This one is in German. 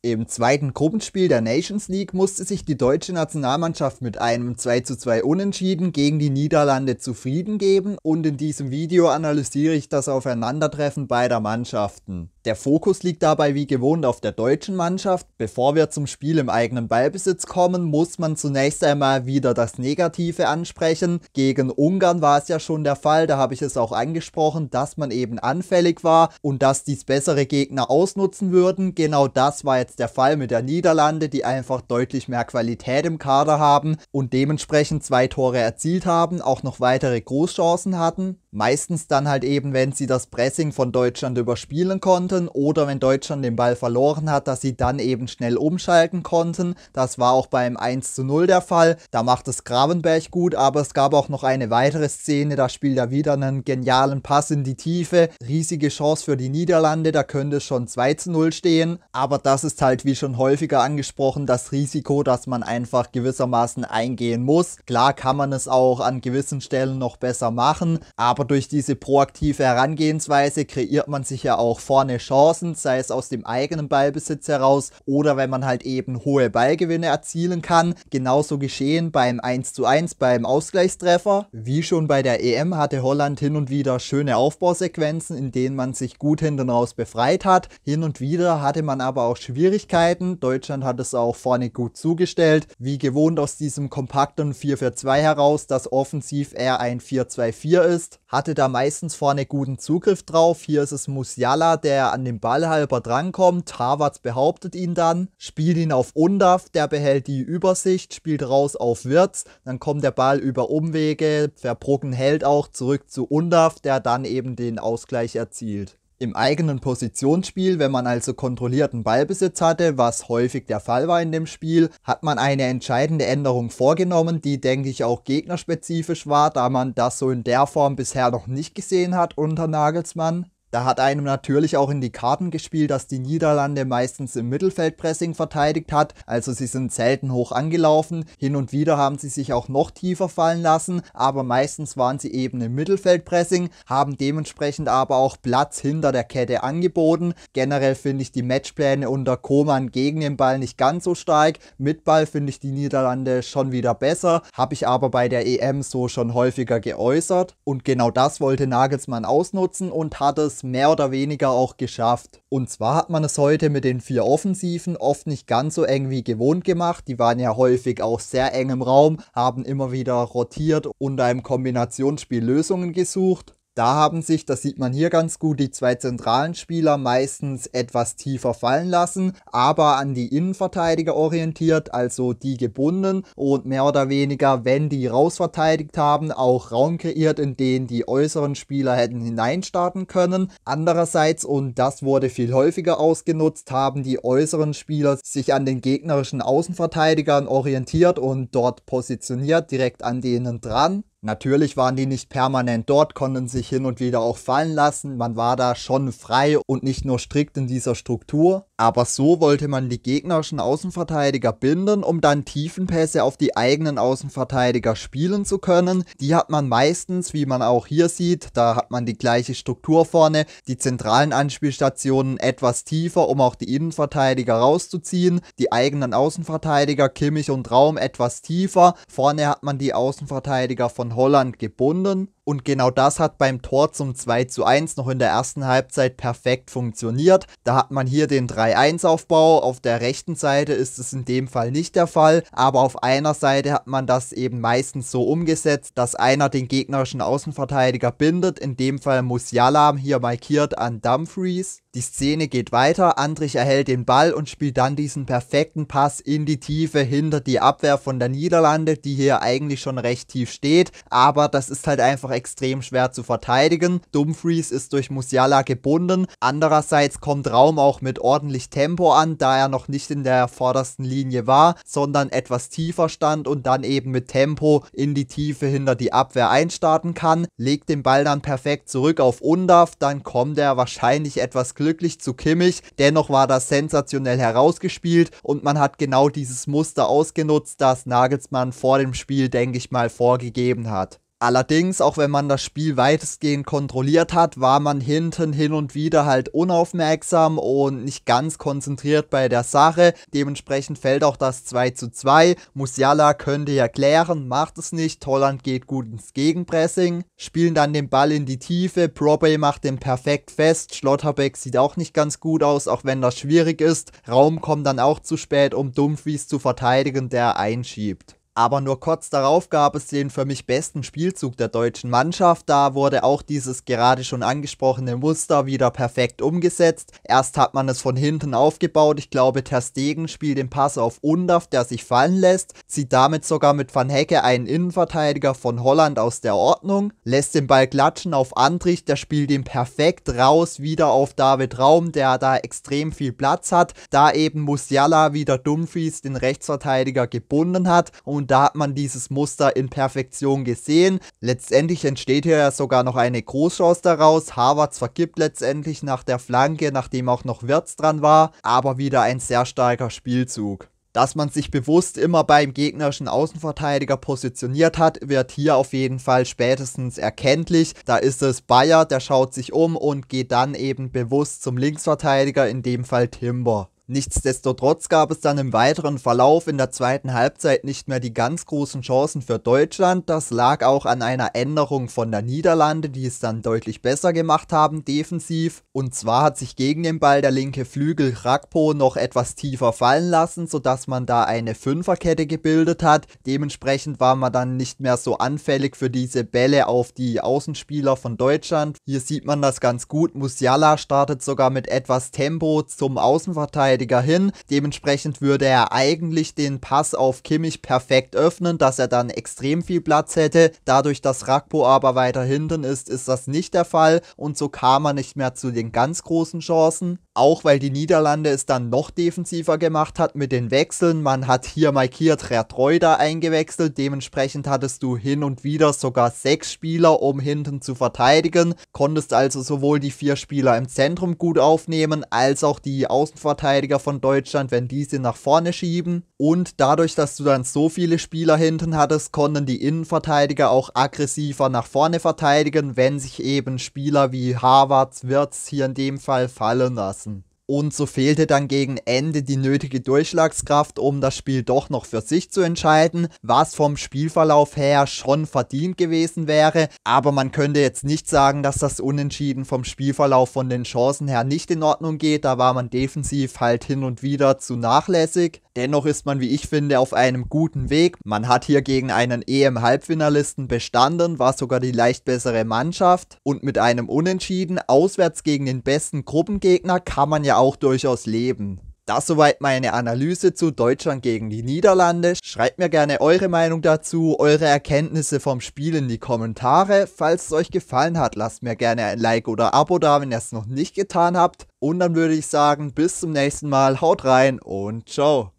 Im zweiten Gruppenspiel der Nations League musste sich die deutsche Nationalmannschaft mit einem 2 zu 2 Unentschieden gegen die Niederlande zufrieden geben und in diesem Video analysiere ich das Aufeinandertreffen beider Mannschaften. Der Fokus liegt dabei wie gewohnt auf der deutschen Mannschaft. Bevor wir zum Spiel im eigenen Ballbesitz kommen, muss man zunächst einmal wieder das Negative ansprechen. Gegen Ungarn war es ja schon der Fall, da habe ich es auch angesprochen, dass man eben anfällig war und dass dies bessere Gegner ausnutzen würden. Genau das war jetzt der Fall mit der Niederlande, die einfach deutlich mehr Qualität im Kader haben und dementsprechend zwei Tore erzielt haben, auch noch weitere Großchancen hatten. Meistens dann halt eben, wenn sie das Pressing von Deutschland überspielen konnten oder wenn Deutschland den Ball verloren hat, dass sie dann eben schnell umschalten konnten. Das war auch beim 1 zu 0 der Fall. Da macht es Gravenberg gut, aber es gab auch noch eine weitere Szene, da spielt er wieder einen genialen Pass in die Tiefe. Riesige Chance für die Niederlande, da könnte es schon 2 zu 0 stehen. Aber das ist ist halt wie schon häufiger angesprochen das Risiko, dass man einfach gewissermaßen eingehen muss. Klar kann man es auch an gewissen Stellen noch besser machen, aber durch diese proaktive Herangehensweise kreiert man sich ja auch vorne Chancen, sei es aus dem eigenen Ballbesitz heraus oder wenn man halt eben hohe Ballgewinne erzielen kann. Genauso geschehen beim 1:1 beim Ausgleichstreffer. Wie schon bei der EM hatte Holland hin und wieder schöne Aufbausequenzen, in denen man sich gut hinten raus befreit hat. Hin und wieder hatte man aber auch schwierige Schwierigkeiten. Deutschland hat es auch vorne gut zugestellt. Wie gewohnt aus diesem kompakten 4-4-2 heraus, das offensiv eher ein 4-2-4 ist. Hatte da meistens vorne guten Zugriff drauf. Hier ist es Musiala, der an den Ball halber drankommt. Havertz behauptet ihn dann, spielt ihn auf Undaf, der behält die Übersicht, spielt raus auf Wirtz. Dann kommt der Ball über Umwege. Verbruggen hält auch zurück zu Undaf, der dann eben den Ausgleich erzielt. Im eigenen Positionsspiel, wenn man also kontrollierten Ballbesitz hatte, was häufig der Fall war in dem Spiel, hat man eine entscheidende Änderung vorgenommen, die denke ich auch gegnerspezifisch war, da man das so in der Form bisher noch nicht gesehen hat unter Nagelsmann. Da hat einem natürlich auch in die Karten gespielt, dass die Niederlande meistens im Mittelfeldpressing verteidigt hat, also sie sind selten hoch angelaufen, hin und wieder haben sie sich auch noch tiefer fallen lassen, aber meistens waren sie eben im Mittelfeldpressing, haben dementsprechend aber auch Platz hinter der Kette angeboten. Generell finde ich die Matchpläne unter Koman gegen den Ball nicht ganz so stark, mit Ball finde ich die Niederlande schon wieder besser, habe ich aber bei der EM so schon häufiger geäußert und genau das wollte Nagelsmann ausnutzen und hat es es mehr oder weniger auch geschafft. Und zwar hat man es heute mit den vier Offensiven oft nicht ganz so eng wie gewohnt gemacht. Die waren ja häufig auch sehr eng im Raum, haben immer wieder rotiert und einem Kombinationsspiel Lösungen gesucht. Da haben sich, das sieht man hier ganz gut, die zwei zentralen Spieler meistens etwas tiefer fallen lassen, aber an die Innenverteidiger orientiert, also die gebunden und mehr oder weniger, wenn die rausverteidigt haben, auch Raum kreiert, in den die äußeren Spieler hätten hineinstarten können. Andererseits, und das wurde viel häufiger ausgenutzt, haben die äußeren Spieler sich an den gegnerischen Außenverteidigern orientiert und dort positioniert, direkt an denen dran. Natürlich waren die nicht permanent dort, konnten sich hin und wieder auch fallen lassen. Man war da schon frei und nicht nur strikt in dieser Struktur. Aber so wollte man die gegnerischen Außenverteidiger binden, um dann Tiefenpässe auf die eigenen Außenverteidiger spielen zu können. Die hat man meistens, wie man auch hier sieht, da hat man die gleiche Struktur vorne, die zentralen Anspielstationen etwas tiefer, um auch die Innenverteidiger rauszuziehen, die eigenen Außenverteidiger Kimmich und Raum etwas tiefer. Vorne hat man die Außenverteidiger von Holland gebunden und genau das hat beim Tor zum 2 zu 1 noch in der ersten Halbzeit perfekt funktioniert. Da hat man hier den 3-1-Aufbau. Auf der rechten Seite ist es in dem Fall nicht der Fall. Aber auf einer Seite hat man das eben meistens so umgesetzt, dass einer den gegnerischen Außenverteidiger bindet. In dem Fall Musiala hier markiert an Dumfries. Die Szene geht weiter. Andrich erhält den Ball und spielt dann diesen perfekten Pass in die Tiefe hinter die Abwehr von der Niederlande, die hier eigentlich schon recht tief steht. Aber das ist halt einfach extrem schwer zu verteidigen. Dumfries ist durch Musiala gebunden. Andererseits kommt Raum auch mit ordentlich Tempo an, da er noch nicht in der vordersten Linie war, sondern etwas tiefer stand und dann eben mit Tempo in die Tiefe hinter die Abwehr einstarten kann. Legt den Ball dann perfekt zurück auf Undav, dann kommt er wahrscheinlich etwas glücklich zu Kimmich. Dennoch war das sensationell herausgespielt und man hat genau dieses Muster ausgenutzt, das Nagelsmann vor dem Spiel, denke ich mal, vorgegeben hat. Allerdings, auch wenn man das Spiel weitestgehend kontrolliert hat, war man hinten hin und wieder halt unaufmerksam und nicht ganz konzentriert bei der Sache. Dementsprechend fällt auch das 2 zu 2. Musiala könnte ja klären, macht es nicht. Tolland geht gut ins Gegenpressing, spielen dann den Ball in die Tiefe. Probey macht den perfekt fest. Schlotterbeck sieht auch nicht ganz gut aus, auch wenn das schwierig ist. Raum kommt dann auch zu spät, um Dumfries zu verteidigen, der einschiebt. Aber nur kurz darauf gab es den für mich besten Spielzug der deutschen Mannschaft. Da wurde auch dieses gerade schon angesprochene Muster wieder perfekt umgesetzt. Erst hat man es von hinten aufgebaut. Ich glaube, Ter Stegen spielt den Pass auf Undaf, der sich fallen lässt, zieht damit sogar mit Van Hecke einen Innenverteidiger von Holland aus der Ordnung, lässt den Ball klatschen auf Andrich, der spielt ihn perfekt raus, wieder auf David Raum, der da extrem viel Platz hat. Da eben Musiala wieder Dumfries, den Rechtsverteidiger, gebunden hat und da hat man dieses Muster in Perfektion gesehen. Letztendlich entsteht hier ja sogar noch eine Großchance daraus. Havertz vergibt letztendlich nach der Flanke, nachdem auch noch Wirtz dran war, aber wieder ein sehr starker Spielzug. Dass man sich bewusst immer beim gegnerischen Außenverteidiger positioniert hat, wird hier auf jeden Fall spätestens erkenntlich. Da ist es Bayer, der schaut sich um und geht dann eben bewusst zum Linksverteidiger, in dem Fall Timber. Nichtsdestotrotz gab es dann im weiteren Verlauf in der zweiten Halbzeit nicht mehr die ganz großen Chancen für Deutschland. Das lag auch an einer Änderung von der Niederlande, die es dann deutlich besser gemacht haben defensiv. Und zwar hat sich gegen den Ball der linke Flügel Rakpo noch etwas tiefer fallen lassen, sodass man da eine Fünferkette gebildet hat. Dementsprechend war man dann nicht mehr so anfällig für diese Bälle auf die Außenspieler von Deutschland. Hier sieht man das ganz gut. Musiala startet sogar mit etwas Tempo zum Außenverteidiger Innenverteidiger hin. Dementsprechend würde er eigentlich den Pass auf Kimmich perfekt öffnen, dass er dann extrem viel Platz hätte. Dadurch, dass Rakpo aber weiter hinten ist, ist das nicht der Fall und so kam er nicht mehr zu den ganz großen Chancen auch weil die Niederlande es dann noch defensiver gemacht hat mit den Wechseln. Man hat hier markiert Retreuda eingewechselt, dementsprechend hattest du hin und wieder sogar sechs Spieler, um hinten zu verteidigen, konntest also sowohl die vier Spieler im Zentrum gut aufnehmen, als auch die Außenverteidiger von Deutschland, wenn diese nach vorne schieben. Und dadurch, dass du dann so viele Spieler hinten hattest, konnten die Innenverteidiger auch aggressiver nach vorne verteidigen, wenn sich eben Spieler wie Harvard, Wirtz hier in dem Fall fallen lassen. Und so fehlte dann gegen Ende die nötige Durchschlagskraft, um das Spiel doch noch für sich zu entscheiden, was vom Spielverlauf her schon verdient gewesen wäre. Aber man könnte jetzt nicht sagen, dass das Unentschieden vom Spielverlauf von den Chancen her nicht in Ordnung geht. Da war man defensiv halt hin und wieder zu nachlässig. Dennoch ist man, wie ich finde, auf einem guten Weg. Man hat hier gegen einen EM-Halbfinalisten bestanden, war sogar die leicht bessere Mannschaft. Und mit einem Unentschieden auswärts gegen den besten Gruppengegner kann man ja auch durchaus leben. Das soweit meine Analyse zu Deutschland gegen die Niederlande. Schreibt mir gerne eure Meinung dazu, eure Erkenntnisse vom Spiel in die Kommentare. Falls es euch gefallen hat, lasst mir gerne ein Like oder Abo da, wenn ihr es noch nicht getan habt. Und dann würde ich sagen, bis zum nächsten Mal, haut rein und ciao.